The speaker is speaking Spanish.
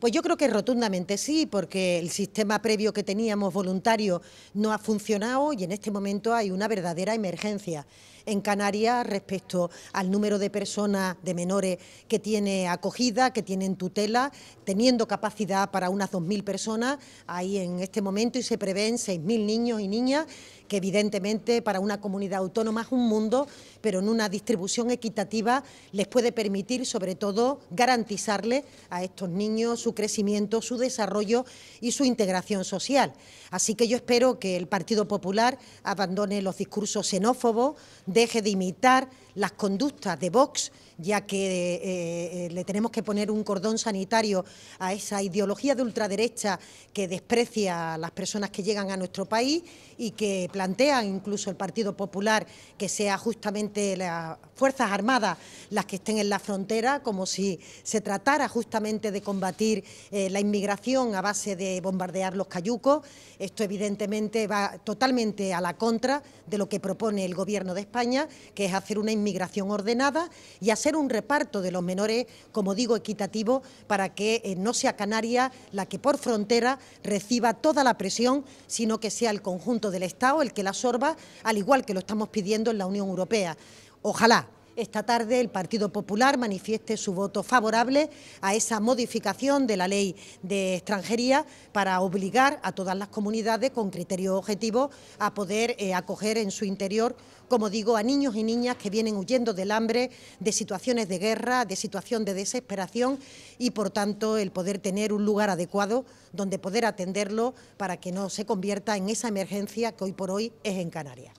Pues yo creo que rotundamente sí, porque el sistema previo que teníamos voluntario no ha funcionado y en este momento hay una verdadera emergencia en Canarias respecto al número de personas, de menores que tiene acogida, que tienen tutela, teniendo capacidad para unas 2.000 personas ahí en este momento y se prevén 6.000 niños y niñas, que evidentemente para una comunidad autónoma es un mundo, pero en una distribución equitativa les puede permitir sobre todo garantizarle a estos niños su crecimiento, su desarrollo y su integración social. Así que yo espero que el Partido Popular abandone los discursos xenófobos, deje de imitar las conductas de Vox ya que eh, eh, le tenemos que poner un cordón sanitario a esa ideología de ultraderecha que desprecia a las personas que llegan a nuestro país y que plantea incluso el Partido Popular que sea justamente las Fuerzas Armadas las que estén en la frontera, como si se tratara justamente de combatir eh, la inmigración a base de bombardear los cayucos. Esto evidentemente va totalmente a la contra de lo que propone el Gobierno de España, que es hacer una inmigración ordenada y hacer un reparto de los menores, como digo, equitativo, para que eh, no sea Canarias la que por frontera reciba toda la presión, sino que sea el conjunto del Estado el que la absorba, al igual que lo estamos pidiendo en la Unión Europea. Ojalá esta tarde el Partido Popular manifieste su voto favorable a esa modificación de la ley de extranjería para obligar a todas las comunidades con criterio objetivo a poder eh, acoger en su interior, como digo, a niños y niñas que vienen huyendo del hambre, de situaciones de guerra, de situación de desesperación y, por tanto, el poder tener un lugar adecuado donde poder atenderlo para que no se convierta en esa emergencia que hoy por hoy es en Canarias.